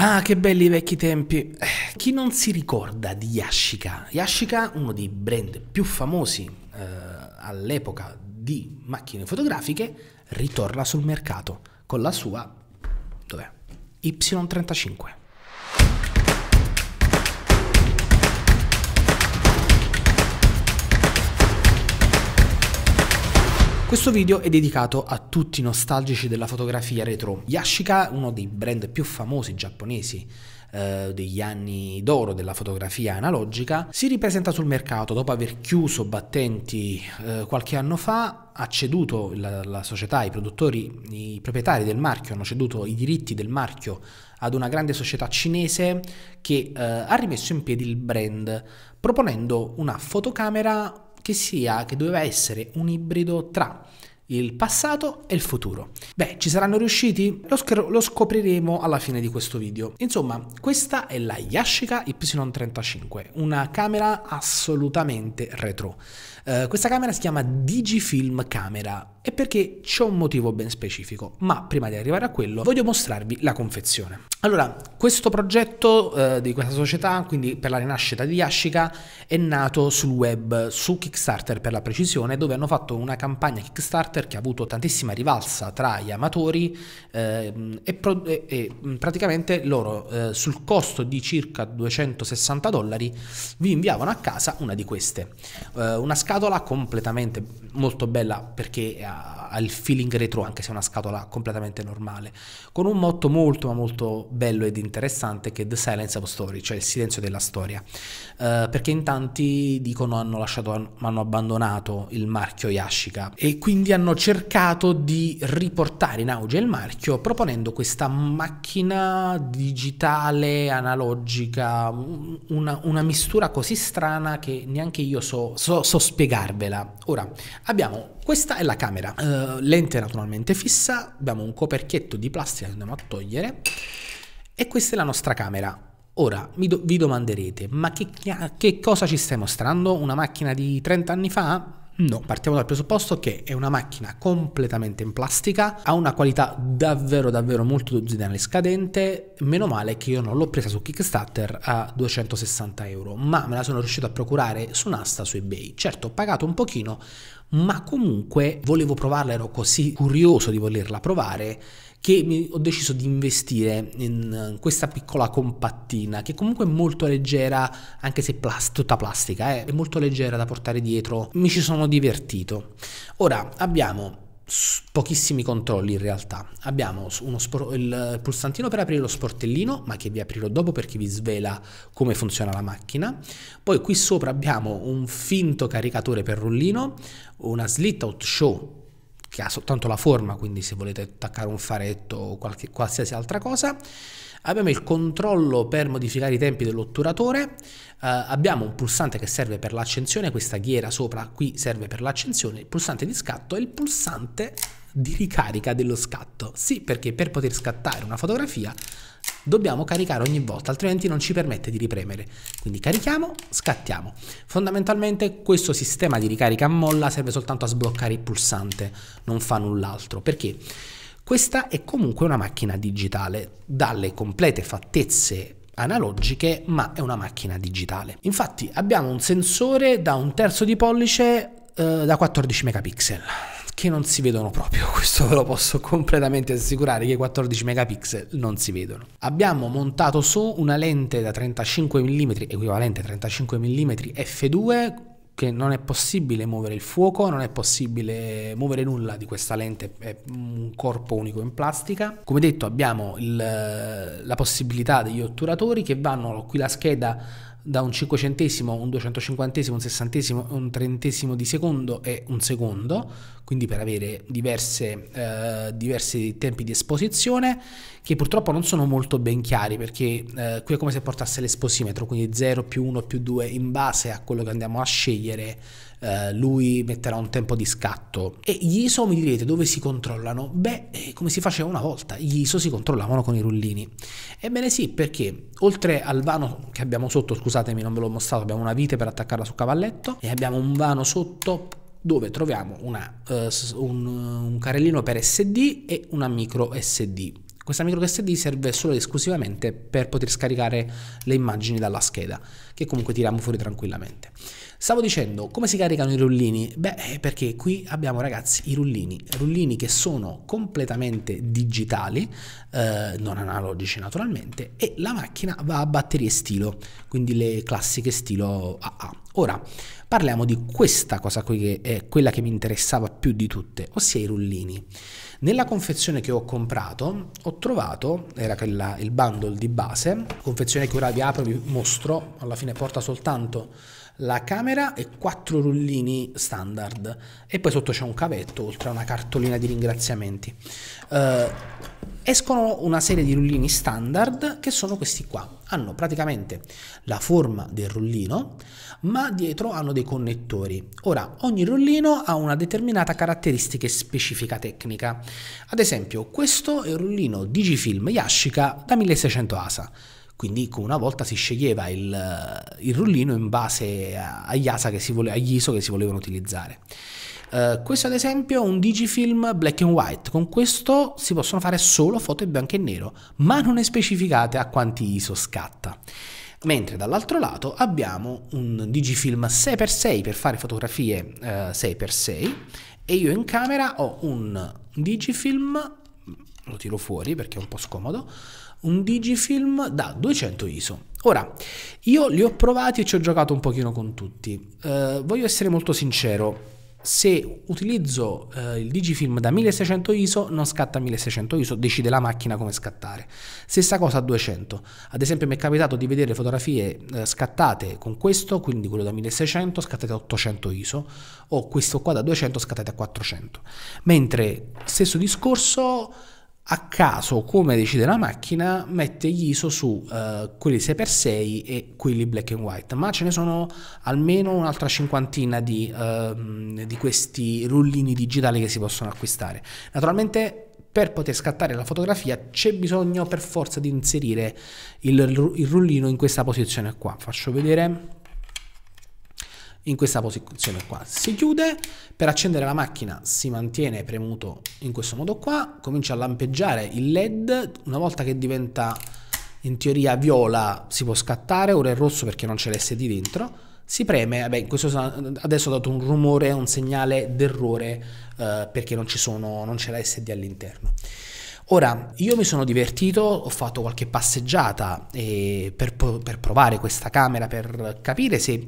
Ah, che belli i vecchi tempi. Eh, chi non si ricorda di Yashica? Yashica, uno dei brand più famosi eh, all'epoca di macchine fotografiche, ritorna sul mercato con la sua... Dov'è? Y35. Questo video è dedicato a tutti i nostalgici della fotografia retro. Yashica, uno dei brand più famosi giapponesi eh, degli anni d'oro della fotografia analogica, si ripresenta sul mercato dopo aver chiuso battenti eh, qualche anno fa ha ceduto la, la, società, i produttori, i proprietari del marchio hanno ceduto i diritti del marchio ad una grande società cinese che eh, ha rimesso in piedi il brand proponendo una fotocamera che sia, che doveva essere un ibrido tra il passato e il futuro. Beh, ci saranno riusciti? Lo, sc- lo, scopriremo alla fine di questo video. Insomma, questa è la Yashica Y35, una camera assolutamente retro. Eh, questa camera si chiama Digifilm Camera e perché c'è un motivo ben specifico, ma prima di arrivare a quello voglio mostrarvi la confezione. Allora, questo progetto uh, di questa società, quindi per la rinascita di Yashica, è nato sul web, su Kickstarter per la precisione, dove hanno fatto una campagna Kickstarter che ha avuto tantissima rivalsa tra gli amatori eh, e, e, e, mm, praticamente loro eh, sul costo di circa 260 dollari vi inviavano a casa una di queste, eh, una scatola scatola completamente molto bella perché ha, ha il feeling retro anche se è una scatola completamente normale, con un motto molto ma molto bello ed interessante che è The Silence of Story, cioè il silenzio della storia, eh, perché in tanti dicono hanno lasciato, hanno abbandonato il marchio Yashica e quindi hanno cercato di riportare in auge il marchio proponendo questa macchina digitale, analogica, una, una mistura così strana che neanche io so, so, so spiegarvela. Ora, abbiamo questa è la camera, uh, lente naturalmente fissa, abbiamo un coperchietto di plastica che andiamo a togliere e questa è la nostra camera. Ora do vi domanderete, ma che, che, cosa ci stai mostrando? Una macchina di 30 anni fa? No, partiamo dal presupposto che è una macchina completamente in plastica, ha una qualità davvero davvero molto dozzinale scadente, meno male che io non l'ho presa su Kickstarter a 260 euro, ma me la sono riuscito a procurare su un'asta su eBay. Certo, ho pagato un pochino, ma comunque volevo provarla, ero così curioso di volerla provare che ho deciso di investire in eh, questa piccola compattina che comunque è molto leggera anche se plast- tutta plastica eh, è molto leggera da portare dietro mi ci sono divertito ora abbiamo pochissimi controlli in realtà. Abbiamo spor- il pulsantino per aprire lo sportellino, ma che vi aprirò dopo perché vi svela come funziona la macchina. Poi qui sopra abbiamo un finto caricatore per rullino, una slit out show che ha soltanto la forma, quindi se volete attaccare un faretto o qualche, qualsiasi altra cosa abbiamo il controllo per modificare i tempi dell'otturatore, Uh, abbiamo un pulsante che serve per l'accensione, questa ghiera sopra qui serve per l'accensione, il pulsante di scatto e il pulsante di ricarica dello scatto. Sì, perché per poter scattare una fotografia dobbiamo caricare ogni volta, altrimenti non ci permette di ripremere. Quindi carichiamo, scattiamo. Fondamentalmente questo sistema di ricarica a molla serve soltanto a sbloccare il pulsante, non fa null'altro. Perché? Questa è comunque una macchina digitale, dalle complete fattezze analogiche, ma è una macchina digitale. Infatti abbiamo un sensore da un terzo di pollice eh, da 14 megapixel che non si vedono proprio, questo ve lo posso completamente assicurare che i 14 megapixel non si vedono. Abbiamo montato su una lente da 35 mm, equivalente a 35 mm f2 che non è possibile muovere il fuoco, non è possibile muovere nulla di questa lente, è un corpo unico in plastica. Come detto abbiamo il, la possibilità degli otturatori che vanno qui la scheda da un cinquecentesimo, un 250 un sessantesimo, un trentesimo di secondo e un secondo, quindi per avere diverse, eh, diversi tempi di esposizione che purtroppo non sono molto ben chiari perché eh, qui è come se portasse l'esposimetro, quindi 0 più 1 più 2 in base a quello che andiamo a scegliere eh, lui metterà un tempo di scatto. E gli ISO mi direte dove si controllano? Beh, eh, come si faceva una volta, gli ISO si controllavano con i rullini. Ebbene sì, perché oltre al vano che abbiamo sotto, scusatemi non ve l'ho mostrato, abbiamo una vite per attaccarla sul cavalletto e abbiamo un vano sotto dove troviamo una, uh, un, un carrellino per SD e una micro SD questa micro SD serve solo ed esclusivamente per poter scaricare le immagini dalla scheda, che comunque tiriamo fuori tranquillamente. Stavo dicendo, come si caricano i rullini? Beh, eh, perché qui abbiamo ragazzi i rullini, rullini che sono completamente digitali, eh, non analogici naturalmente, e la macchina va a batterie stilo, quindi le classiche stilo AA. Ora, parliamo di questa cosa qui che è quella che mi interessava più di tutte, ossia i rullini. Nella confezione che ho comprato ho trovato, era quella, il bundle di base, confezione che ora vi apro e vi mostro, alla fine porta soltanto la camera e quattro rullini standard e poi sotto c'è un cavetto oltre a una cartolina di ringraziamenti. Uh, escono una serie di rullini standard che sono questi qua. Hanno praticamente la forma del rullino, ma dietro hanno dei connettori. Ora, ogni rullino ha una determinata caratteristica specifica tecnica. Ad esempio, questo è un rullino Digifilm Yashica da 1600 ASA. Quindi una volta si sceglieva il, il rullino in base agli, ASA che si vole, agli ISO che si volevano utilizzare. Eh, questo ad esempio è un digifilm black and white, con questo si possono fare solo foto in bianco e nero, ma non è specificate a quanti ISO scatta mentre dall'altro lato abbiamo un digifilm 6x6 per fare fotografie eh, 6x6 e io in camera ho un digifilm lo tiro fuori perché è un po' scomodo un digifilm da 200 ISO ora io li ho provati e ci ho giocato un pochino con tutti eh, voglio essere molto sincero se utilizzo eh, il digifilm da 1600 ISO non scatta 1600 ISO, decide la macchina come scattare. Stessa cosa a 200. Ad esempio mi è capitato di vedere fotografie eh, scattate con questo, quindi quello da 1600 scattate a 800 ISO o questo qua da 200 scattate a 400. Mentre stesso discorso a caso come decide la macchina mette gli ISO su eh, quelli 6x6 e quelli black and white ma ce ne sono almeno un'altra cinquantina di, eh, di questi rullini digitali che si possono acquistare naturalmente per poter scattare la fotografia c'è bisogno per forza di inserire il, il rullino in questa posizione qua faccio vedere in questa posizione qua. Si chiude, per accendere la macchina si mantiene premuto in questo modo qua, comincia a lampeggiare il LED, una volta che diventa in teoria viola si può scattare, ora è rosso perché non c'è l'SD dentro, si preme, beh, questo adesso ha dato un rumore, un segnale d'errore eh, perché non, ci sono, non c'è la SD all'interno. Ora, io mi sono divertito, ho fatto qualche passeggiata eh, per, per provare questa camera, per capire se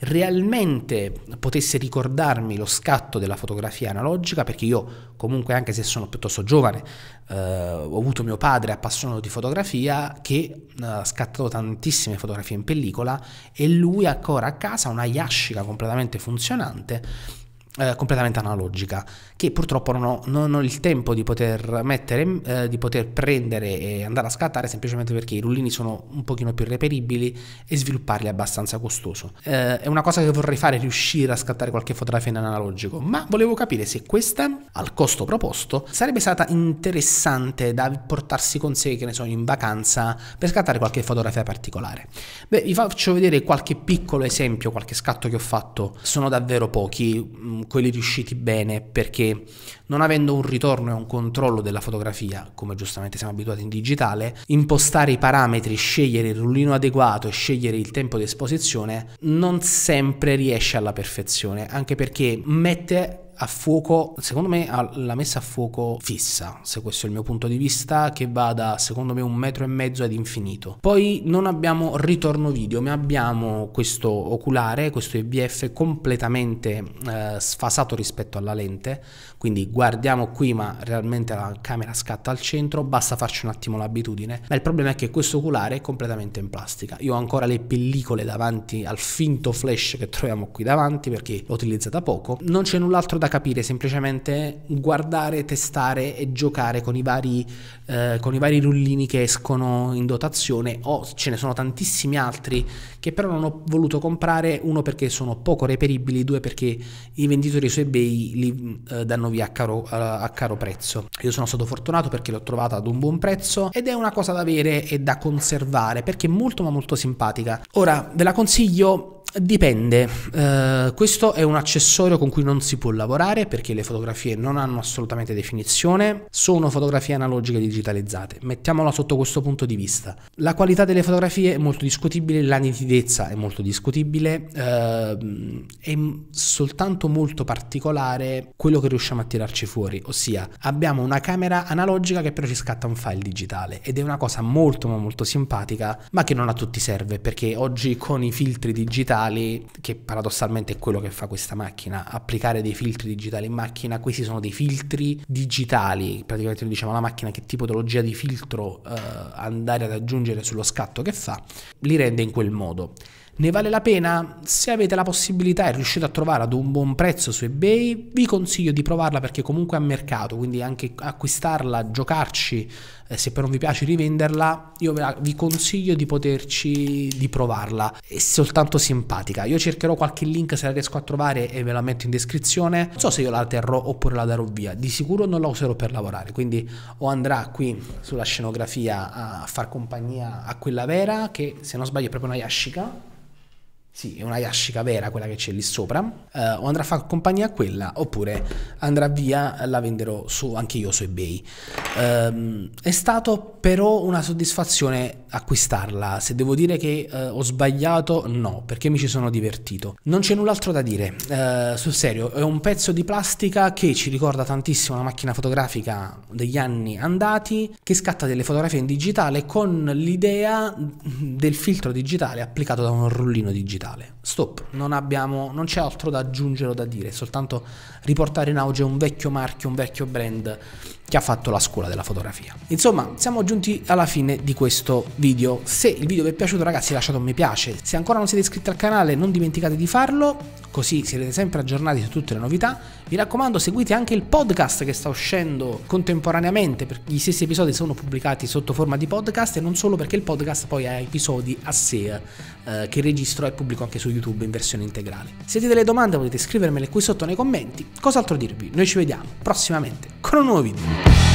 realmente potesse ricordarmi lo scatto della fotografia analogica, perché io comunque, anche se sono piuttosto giovane, eh, ho avuto mio padre appassionato di fotografia che eh, ha eh, scattato tantissime fotografie in pellicola e lui ancora a casa una Yashica completamente funzionante eh, completamente analogica che purtroppo non ho, non ho, il tempo di poter mettere eh, di poter prendere e andare a scattare semplicemente perché i rullini sono un pochino più reperibili e svilupparli è abbastanza costoso eh, è una cosa che vorrei fare riuscire a scattare qualche fotografia in analogico ma volevo capire se questa al costo proposto sarebbe stata interessante da portarsi con sé che ne so in vacanza per scattare qualche fotografia particolare beh vi faccio vedere qualche piccolo esempio qualche scatto che ho fatto sono davvero pochi quelli riusciti bene perché non avendo un ritorno e un controllo della fotografia, come giustamente siamo abituati in digitale, impostare i parametri, scegliere il rullino adeguato e scegliere il tempo di esposizione non sempre riesce alla perfezione, anche perché mette a fuoco, secondo me la messa a fuoco fissa, se questo è il mio punto di vista, che va da secondo me un metro e mezzo ad infinito. Poi non abbiamo ritorno video, ma abbiamo questo oculare, questo EBF completamente eh, sfasato rispetto alla lente, quindi guardiamo qui ma realmente la camera scatta al centro, basta farci un attimo l'abitudine, ma il problema è che questo oculare è completamente in plastica, io ho ancora le pellicole davanti al finto flash che troviamo qui davanti perché l'ho utilizzata poco, non c'è null'altro da capire, semplicemente guardare, testare e giocare con i vari, eh, con i vari rullini che escono in dotazione o ce ne sono tantissimi altri che però non ho voluto comprare, uno perché sono poco reperibili, due perché i venditori su eBay li eh, danno via a caro, a caro prezzo. Io sono stato fortunato perché l'ho trovata ad un buon prezzo ed è una cosa da avere e da conservare perché è molto ma molto simpatica. Ora ve la consiglio Dipende, uh, questo è un accessorio con cui non si può lavorare perché le fotografie non hanno assolutamente definizione, sono fotografie analogiche digitalizzate, mettiamola sotto questo punto di vista. La qualità delle fotografie è molto discutibile, la nitidezza è molto discutibile, uh, è soltanto molto particolare quello che riusciamo a a tirarci fuori, ossia abbiamo una camera analogica che però ci scatta un file digitale ed è una cosa molto ma molto simpatica ma che non a tutti serve perché oggi con i filtri digitali, che paradossalmente è quello che fa questa macchina, applicare dei filtri digitali in macchina, questi sono dei filtri digitali, praticamente noi diciamo alla macchina che tipologia di filtro eh, andare ad aggiungere sullo scatto che fa, li rende in quel modo. Ne vale la pena? Se avete la possibilità e riuscite a trovarla ad un buon prezzo su eBay, vi consiglio di provarla perché comunque è a mercato, quindi anche acquistarla, giocarci, eh, se poi non vi piace rivenderla, io vi consiglio di poterci di provarla. È soltanto simpatica. Io cercherò qualche link se la riesco a trovare e ve la metto in descrizione. Non so se io la terrò oppure la darò via, di sicuro non la userò per lavorare, quindi o andrà qui sulla scenografia a far compagnia a quella vera che se non sbaglio è proprio una Yashica sì, è una Yashica vera quella che c'è lì sopra. Uh, o andrà a fare compagnia a quella, oppure andrà via, la venderò su, anche io su eBay. Um, è stato però una soddisfazione acquistarla. Se devo dire che uh, ho sbagliato, no, perché mi ci sono divertito. Non c'è null'altro da dire. Uh, sul serio, è un pezzo di plastica che ci ricorda tantissimo una macchina fotografica degli anni andati, che scatta delle fotografie in digitale con l'idea del filtro digitale applicato da un rullino digitale digitale. Stop, non, abbiamo, non c'è altro da aggiungere o da dire, soltanto riportare in auge un vecchio marchio, un vecchio brand che ha fatto la scuola della fotografia. Insomma, siamo giunti alla fine di questo video. Se il video vi è piaciuto ragazzi lasciate un mi piace, se ancora non siete iscritti al canale non dimenticate di farlo così siete sempre aggiornati su tutte le novità. Mi raccomando, seguite anche il podcast che sta uscendo contemporaneamente, perché gli stessi episodi sono pubblicati sotto forma di podcast e non solo perché il podcast poi ha episodi a sé eh, che registro e pubblico anche su YouTube in versione integrale. Se avete delle domande potete scrivermele qui sotto nei commenti. Cos'altro dirvi? Noi ci vediamo prossimamente con un nuovo video.